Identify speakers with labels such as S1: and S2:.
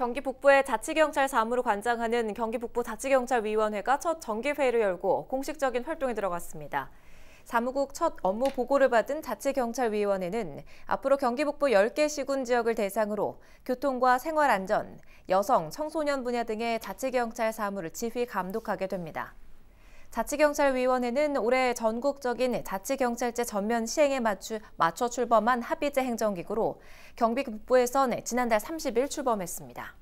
S1: 경기 북부의 자치경찰 사무를 관장하는 경기 북부 자치경찰위원회가 첫 정기회의를 열고 공식적인 활동에 들어갔습니다. 사무국 첫 업무 보고를 받은 자치경찰위원회는 앞으로 경기 북부 10개 시군 지역을 대상으로 교통과 생활안전, 여성, 청소년 분야 등의 자치경찰 사무를 지휘 감독하게 됩니다. 자치경찰위원회는 올해 전국적인 자치경찰제 전면 시행에 맞춰 출범한 합의제 행정기구로 경비 북부에선 지난달 30일 출범했습니다.